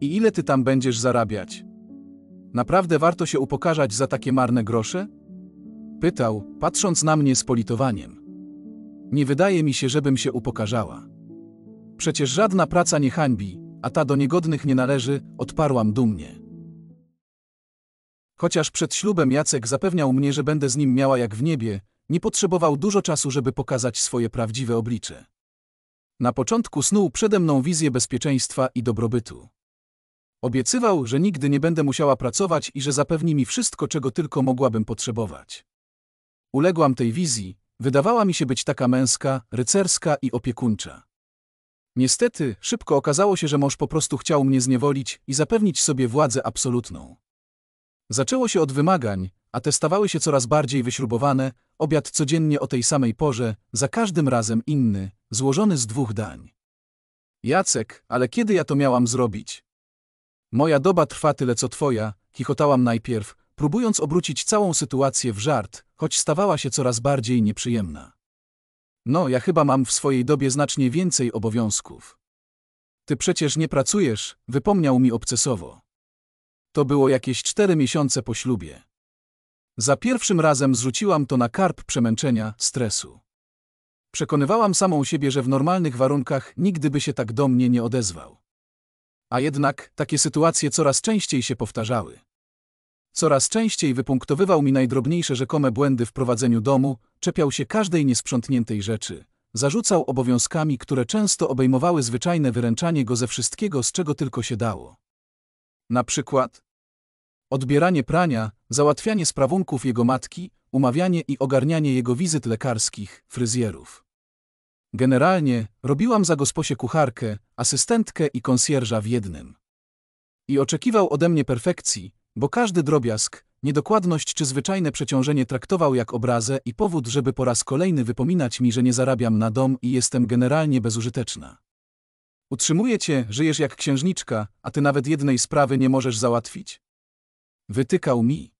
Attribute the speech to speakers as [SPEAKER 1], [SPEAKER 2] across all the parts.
[SPEAKER 1] I ile ty tam będziesz zarabiać? Naprawdę warto się upokarzać za takie marne grosze? Pytał, patrząc na mnie z politowaniem. Nie wydaje mi się, żebym się upokarzała. Przecież żadna praca nie hańbi, a ta do niegodnych nie należy, odparłam dumnie. Chociaż przed ślubem Jacek zapewniał mnie, że będę z nim miała jak w niebie, nie potrzebował dużo czasu, żeby pokazać swoje prawdziwe oblicze. Na początku snuł przede mną wizję bezpieczeństwa i dobrobytu. Obiecywał, że nigdy nie będę musiała pracować i że zapewni mi wszystko, czego tylko mogłabym potrzebować. Uległam tej wizji, wydawała mi się być taka męska, rycerska i opiekuńcza. Niestety, szybko okazało się, że mąż po prostu chciał mnie zniewolić i zapewnić sobie władzę absolutną. Zaczęło się od wymagań, a te stawały się coraz bardziej wyśrubowane, obiad codziennie o tej samej porze, za każdym razem inny, złożony z dwóch dań. Jacek, ale kiedy ja to miałam zrobić? Moja doba trwa tyle co twoja, Kichotałam najpierw, próbując obrócić całą sytuację w żart, choć stawała się coraz bardziej nieprzyjemna. No, ja chyba mam w swojej dobie znacznie więcej obowiązków. Ty przecież nie pracujesz, wypomniał mi obcesowo. To było jakieś cztery miesiące po ślubie. Za pierwszym razem zrzuciłam to na karp przemęczenia, stresu. Przekonywałam samą siebie, że w normalnych warunkach nigdy by się tak do mnie nie odezwał. A jednak takie sytuacje coraz częściej się powtarzały. Coraz częściej wypunktowywał mi najdrobniejsze rzekome błędy w prowadzeniu domu, czepiał się każdej niesprzątniętej rzeczy, zarzucał obowiązkami, które często obejmowały zwyczajne wyręczanie go ze wszystkiego, z czego tylko się dało. Na przykład odbieranie prania, załatwianie sprawunków jego matki, umawianie i ogarnianie jego wizyt lekarskich, fryzjerów. Generalnie robiłam za gosposie kucharkę, asystentkę i konsjerża w jednym. I oczekiwał ode mnie perfekcji, bo każdy drobiazg, niedokładność czy zwyczajne przeciążenie traktował jak obrazę i powód, żeby po raz kolejny wypominać mi, że nie zarabiam na dom i jestem generalnie bezużyteczna. Utrzymuje cię, żyjesz jak księżniczka, a ty nawet jednej sprawy nie możesz załatwić? Wytykał mi.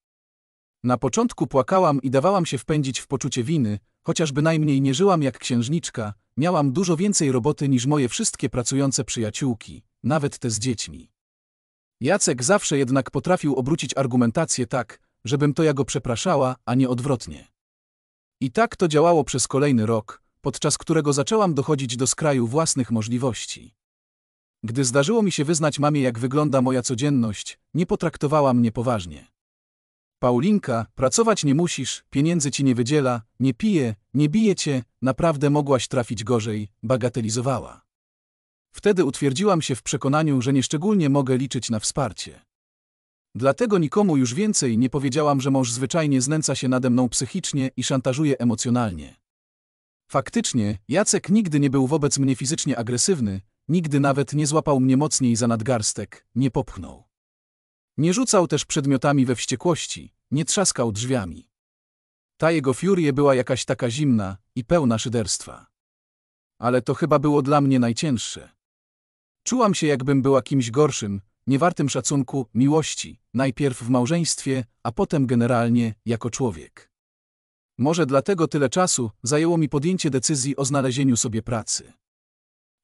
[SPEAKER 1] Na początku płakałam i dawałam się wpędzić w poczucie winy, Chociaż bynajmniej nie żyłam jak księżniczka, miałam dużo więcej roboty niż moje wszystkie pracujące przyjaciółki, nawet te z dziećmi. Jacek zawsze jednak potrafił obrócić argumentację tak, żebym to ja go przepraszała, a nie odwrotnie. I tak to działało przez kolejny rok, podczas którego zaczęłam dochodzić do skraju własnych możliwości. Gdy zdarzyło mi się wyznać mamie, jak wygląda moja codzienność, nie potraktowała mnie poważnie. Paulinka, pracować nie musisz, pieniędzy ci nie wydziela, nie pije, nie bije cię, naprawdę mogłaś trafić gorzej, bagatelizowała. Wtedy utwierdziłam się w przekonaniu, że nieszczególnie mogę liczyć na wsparcie. Dlatego nikomu już więcej nie powiedziałam, że mąż zwyczajnie znęca się nade mną psychicznie i szantażuje emocjonalnie. Faktycznie, Jacek nigdy nie był wobec mnie fizycznie agresywny, nigdy nawet nie złapał mnie mocniej za nadgarstek, nie popchnął. Nie rzucał też przedmiotami we wściekłości, nie trzaskał drzwiami. Ta jego furie była jakaś taka zimna i pełna szyderstwa. Ale to chyba było dla mnie najcięższe. Czułam się, jakbym była kimś gorszym, niewartym szacunku, miłości, najpierw w małżeństwie, a potem generalnie jako człowiek. Może dlatego tyle czasu zajęło mi podjęcie decyzji o znalezieniu sobie pracy.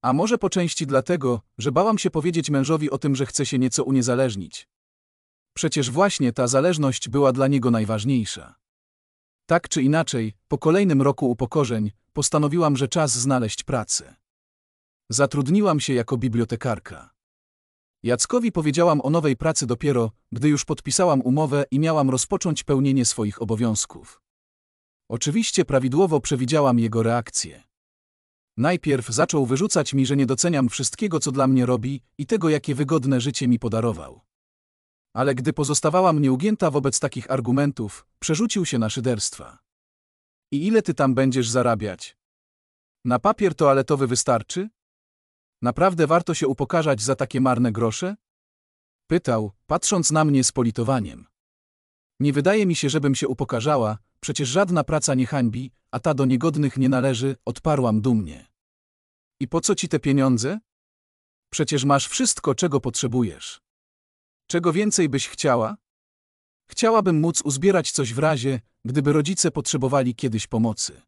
[SPEAKER 1] A może po części dlatego, że bałam się powiedzieć mężowi o tym, że chcę się nieco uniezależnić, Przecież właśnie ta zależność była dla niego najważniejsza. Tak czy inaczej, po kolejnym roku upokorzeń, postanowiłam, że czas znaleźć pracę. Zatrudniłam się jako bibliotekarka. Jackowi powiedziałam o nowej pracy dopiero, gdy już podpisałam umowę i miałam rozpocząć pełnienie swoich obowiązków. Oczywiście prawidłowo przewidziałam jego reakcję. Najpierw zaczął wyrzucać mi, że nie doceniam wszystkiego, co dla mnie robi i tego, jakie wygodne życie mi podarował ale gdy pozostawała mnie ugięta wobec takich argumentów, przerzucił się na szyderstwa. I ile ty tam będziesz zarabiać? Na papier toaletowy wystarczy? Naprawdę warto się upokarzać za takie marne grosze? Pytał, patrząc na mnie z politowaniem. Nie wydaje mi się, żebym się upokarzała, przecież żadna praca nie hańbi, a ta do niegodnych nie należy, odparłam dumnie. I po co ci te pieniądze? Przecież masz wszystko, czego potrzebujesz. Czego więcej byś chciała? Chciałabym móc uzbierać coś w razie, gdyby rodzice potrzebowali kiedyś pomocy.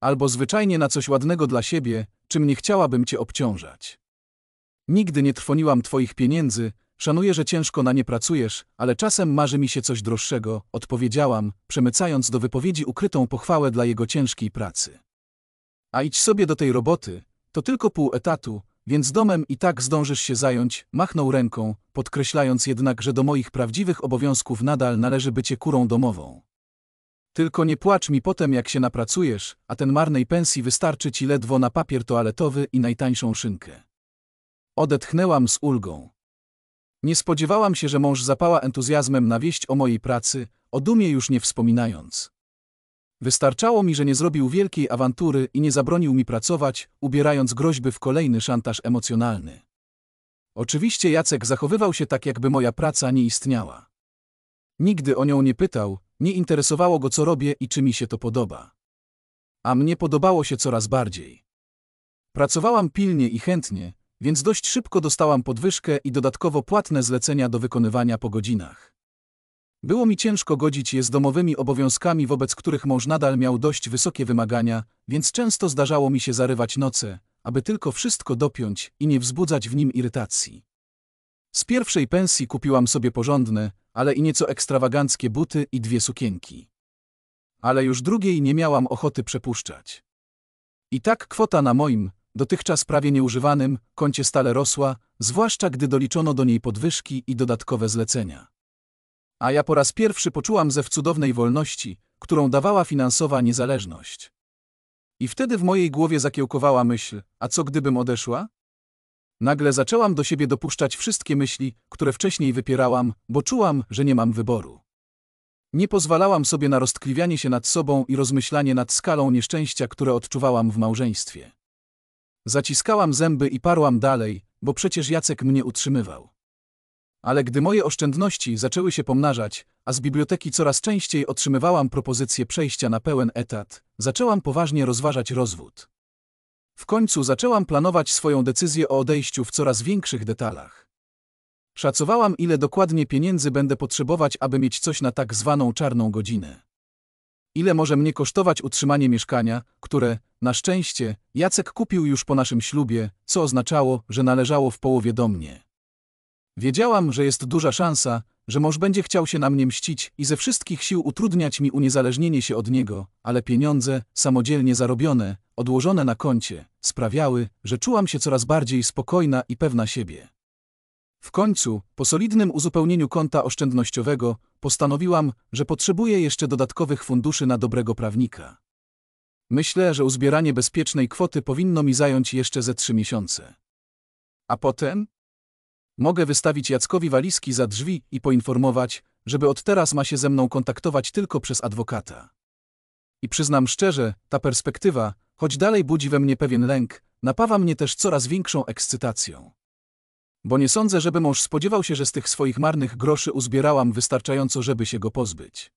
[SPEAKER 1] Albo zwyczajnie na coś ładnego dla siebie, czym nie chciałabym cię obciążać. Nigdy nie trwoniłam twoich pieniędzy, szanuję, że ciężko na nie pracujesz, ale czasem marzy mi się coś droższego, odpowiedziałam, przemycając do wypowiedzi ukrytą pochwałę dla jego ciężkiej pracy. A idź sobie do tej roboty, to tylko pół etatu, więc domem i tak zdążysz się zająć, machnął ręką, podkreślając jednak, że do moich prawdziwych obowiązków nadal należy bycie kurą domową. Tylko nie płacz mi potem, jak się napracujesz, a ten marnej pensji wystarczy ci ledwo na papier toaletowy i najtańszą szynkę. Odetchnęłam z ulgą. Nie spodziewałam się, że mąż zapała entuzjazmem na wieść o mojej pracy, o dumie już nie wspominając. Wystarczało mi, że nie zrobił wielkiej awantury i nie zabronił mi pracować, ubierając groźby w kolejny szantaż emocjonalny. Oczywiście Jacek zachowywał się tak, jakby moja praca nie istniała. Nigdy o nią nie pytał, nie interesowało go, co robię i czy mi się to podoba. A mnie podobało się coraz bardziej. Pracowałam pilnie i chętnie, więc dość szybko dostałam podwyżkę i dodatkowo płatne zlecenia do wykonywania po godzinach. Było mi ciężko godzić je z domowymi obowiązkami, wobec których mąż nadal miał dość wysokie wymagania, więc często zdarzało mi się zarywać noce, aby tylko wszystko dopiąć i nie wzbudzać w nim irytacji. Z pierwszej pensji kupiłam sobie porządne, ale i nieco ekstrawaganckie buty i dwie sukienki. Ale już drugiej nie miałam ochoty przepuszczać. I tak kwota na moim, dotychczas prawie nieużywanym, koncie stale rosła, zwłaszcza gdy doliczono do niej podwyżki i dodatkowe zlecenia. A ja po raz pierwszy poczułam zew cudownej wolności, którą dawała finansowa niezależność. I wtedy w mojej głowie zakiełkowała myśl, a co gdybym odeszła? Nagle zaczęłam do siebie dopuszczać wszystkie myśli, które wcześniej wypierałam, bo czułam, że nie mam wyboru. Nie pozwalałam sobie na roztkliwianie się nad sobą i rozmyślanie nad skalą nieszczęścia, które odczuwałam w małżeństwie. Zaciskałam zęby i parłam dalej, bo przecież Jacek mnie utrzymywał. Ale gdy moje oszczędności zaczęły się pomnażać, a z biblioteki coraz częściej otrzymywałam propozycje przejścia na pełen etat, zaczęłam poważnie rozważać rozwód. W końcu zaczęłam planować swoją decyzję o odejściu w coraz większych detalach. Szacowałam, ile dokładnie pieniędzy będę potrzebować, aby mieć coś na tak zwaną czarną godzinę. Ile może mnie kosztować utrzymanie mieszkania, które, na szczęście, Jacek kupił już po naszym ślubie, co oznaczało, że należało w połowie do mnie. Wiedziałam, że jest duża szansa, że mąż będzie chciał się na mnie mścić i ze wszystkich sił utrudniać mi uniezależnienie się od niego, ale pieniądze, samodzielnie zarobione, odłożone na koncie, sprawiały, że czułam się coraz bardziej spokojna i pewna siebie. W końcu, po solidnym uzupełnieniu konta oszczędnościowego, postanowiłam, że potrzebuję jeszcze dodatkowych funduszy na dobrego prawnika. Myślę, że uzbieranie bezpiecznej kwoty powinno mi zająć jeszcze ze trzy miesiące. A potem? Mogę wystawić Jackowi walizki za drzwi i poinformować, żeby od teraz ma się ze mną kontaktować tylko przez adwokata. I przyznam szczerze, ta perspektywa, choć dalej budzi we mnie pewien lęk, napawa mnie też coraz większą ekscytacją. Bo nie sądzę, żeby mąż spodziewał się, że z tych swoich marnych groszy uzbierałam wystarczająco, żeby się go pozbyć.